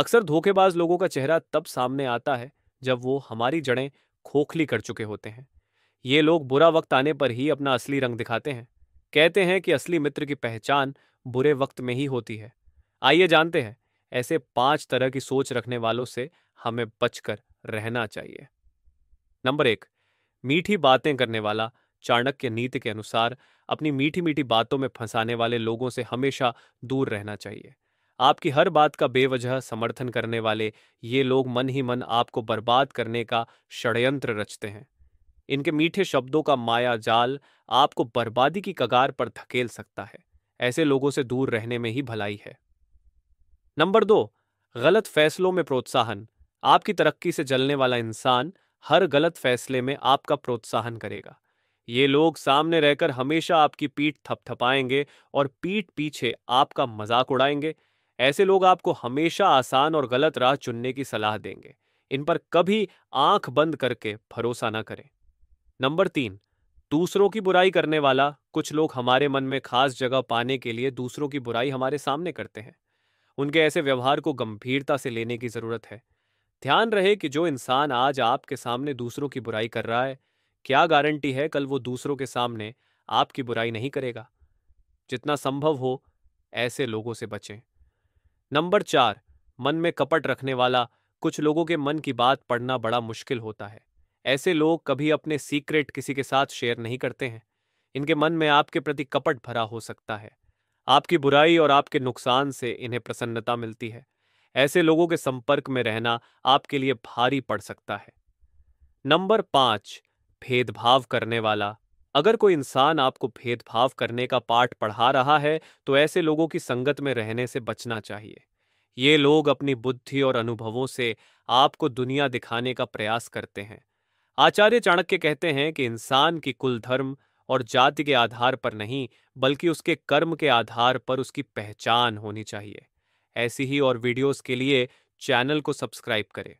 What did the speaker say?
अक्सर धोखेबाज लोगों का चेहरा तब सामने आता है जब वो हमारी जड़ें खोखली कर चुके होते हैं ये लोग बुरा वक्त आने पर ही अपना असली रंग दिखाते हैं कहते हैं कि असली मित्र की पहचान बुरे वक्त में ही होती है आइए जानते हैं ऐसे पांच तरह की सोच रखने वालों से हमें बचकर रहना चाहिए नंबर एक मीठी बातें करने वाला चाणक्य नीति के अनुसार अपनी मीठी मीठी बातों में फंसाने वाले लोगों से हमेशा दूर रहना चाहिए आपकी हर बात का बेवजह समर्थन करने वाले ये लोग मन ही मन आपको बर्बाद करने का षड्यंत्र रचते हैं इनके मीठे शब्दों का माया जाल आपको बर्बादी की कगार पर धकेल सकता है ऐसे लोगों से दूर रहने में ही भलाई है नंबर दो गलत फैसलों में प्रोत्साहन आपकी तरक्की से जलने वाला इंसान हर गलत फैसले में आपका प्रोत्साहन करेगा ये लोग सामने रहकर हमेशा आपकी पीठ थपथपाएंगे और पीठ पीछे आपका मजाक उड़ाएंगे ऐसे लोग आपको हमेशा आसान और गलत राह चुनने की सलाह देंगे इन पर कभी आंख बंद करके भरोसा ना करें नंबर तीन दूसरों की बुराई करने वाला कुछ लोग हमारे मन में खास जगह पाने के लिए दूसरों की बुराई हमारे सामने करते हैं उनके ऐसे व्यवहार को गंभीरता से लेने की जरूरत है ध्यान रहे कि जो इंसान आज आपके सामने दूसरों की बुराई कर रहा है क्या गारंटी है कल वो दूसरों के सामने आपकी बुराई नहीं करेगा जितना संभव हो ऐसे लोगों से बचें नंबर चार मन में कपट रखने वाला कुछ लोगों के मन की बात पढ़ना बड़ा मुश्किल होता है ऐसे लोग कभी अपने सीक्रेट किसी के साथ शेयर नहीं करते हैं इनके मन में आपके प्रति कपट भरा हो सकता है आपकी बुराई और आपके नुकसान से इन्हें प्रसन्नता मिलती है ऐसे लोगों के संपर्क में रहना आपके लिए भारी पड़ सकता है नंबर पांच भेदभाव करने वाला अगर कोई इंसान आपको भेदभाव करने का पाठ पढ़ा रहा है तो ऐसे लोगों की संगत में रहने से बचना चाहिए ये लोग अपनी बुद्धि और अनुभवों से आपको दुनिया दिखाने का प्रयास करते हैं आचार्य चाणक्य कहते हैं कि इंसान की कुल धर्म और जाति के आधार पर नहीं बल्कि उसके कर्म के आधार पर उसकी पहचान होनी चाहिए ऐसी ही और वीडियोस के लिए चैनल को सब्सक्राइब करें